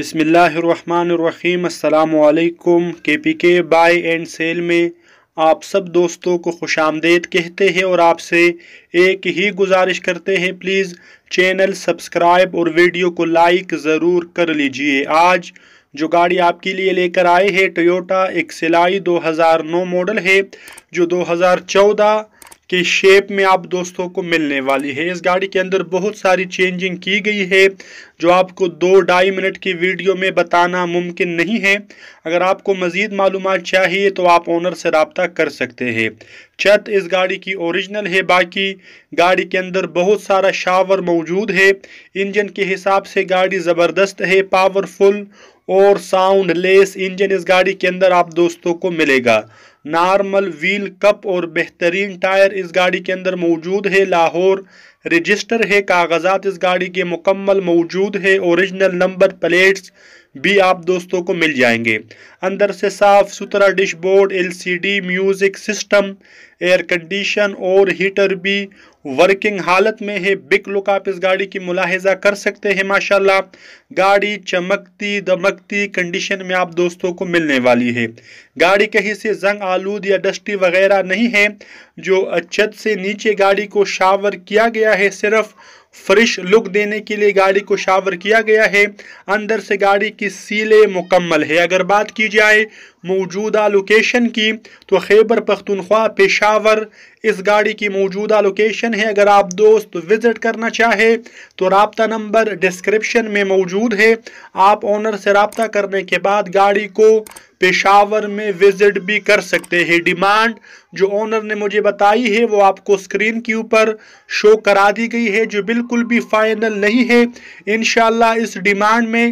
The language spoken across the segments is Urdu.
بسم اللہ الرحمن الرحیم السلام علیکم کے پی کے بائی اینڈ سیل میں آپ سب دوستوں کو خوش آمدید کہتے ہیں اور آپ سے ایک ہی گزارش کرتے ہیں پلیز چینل سبسکرائب اور ویڈیو کو لائک ضرور کر لیجئے آج جو گاڑی آپ کے لیے لے کر آئے ہیں ٹویوٹا ایک سلائی دو ہزار نو ماڈل ہے جو دو ہزار چودہ کے شیپ میں آپ دوستوں کو ملنے والی ہے اس گاڑی کے اندر بہت ساری چینجنگ کی گئی ہے جو آپ کو دو ڈھائی منٹ کی ویڈیو میں بتانا ممکن نہیں ہے اگر آپ کو مزید معلومات چاہیے تو آپ اونر سے رابطہ کر سکتے ہیں چھت اس گاڑی کی اوریجنل ہے باقی گاڑی کے اندر بہت سارا شاور موجود ہے انجن کے حساب سے گاڑی زبردست ہے پاور فل اور ساؤنڈ لیس انجن اس گاڑی کے اندر آپ دوستوں کو ملے گا نارمل ویل کپ اور بہترین ٹائر اس گاڑی کے اندر موجود ہے لاہور رجسٹر ہے کاغذات اس گاڑی کے مکمل موجود ہے اوریجنل نمبر پلیٹس بھی آپ دوستوں کو مل جائیں گے اندر سے صاف ستھرا dish board L C D music system air condition اور ہیٹر بھی ورکنگ حالت میں ہے بک لک آپ اس گاڑی کی ملاحظہ کر سکتے ہیں ماشاءاللہ گاڑی چمکتی دمکتی کنڈیشن میں آپ دوستوں کو ملنے والی ہے گاڑی کہیں سے زنگ آلود یا ڈسٹی وغیرہ نہیں ہے جو اچھت سے نیچے گاڑی کو شاور کیا گیا ہے صرف فرش لک دینے کے لیے گاڑی کو شاور کیا گیا ہے اندر سے گاڑی کی سیلے مکمل ہے اگر بات کی جائے موجودہ لوکیشن کی تو خیبر پختونخوا پشاور اس گاڑی کی موجودہ لوکیشن ہے اگر آپ دوست وزٹ کرنا چاہے تو رابطہ نمبر ڈسکرپشن میں موجود ہے آپ اونر سے رابطہ کرنے کے بعد گاڑی کو پشاور کر سکتے ہیں ڈیمانڈ جو اونر نے مجھے بتائی ہے وہ آپ کو سکرین اوپر شو کرا دی گئی ہے جو بالکل بھی فائنل نہیں ہے انشاءاللہ اس ڈیمانڈ میں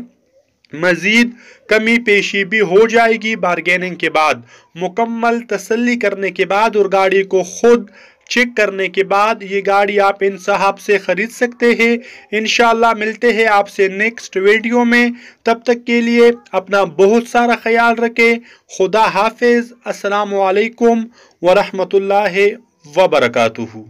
مزید کمی پیشی بھی ہو جائے گی بارگیننگ کے بعد مکمل تسلی کرنے کے بعد اور گاڑی کو خود چیک کرنے کے بعد یہ گاڑی آپ ان صاحب سے خرید سکتے ہیں انشاءاللہ ملتے ہیں آپ سے نیکسٹ ویڈیو میں تب تک کے لیے اپنا بہت سارا خیال رکھیں خدا حافظ السلام علیکم ورحمۃ اللہ وبرکاتہ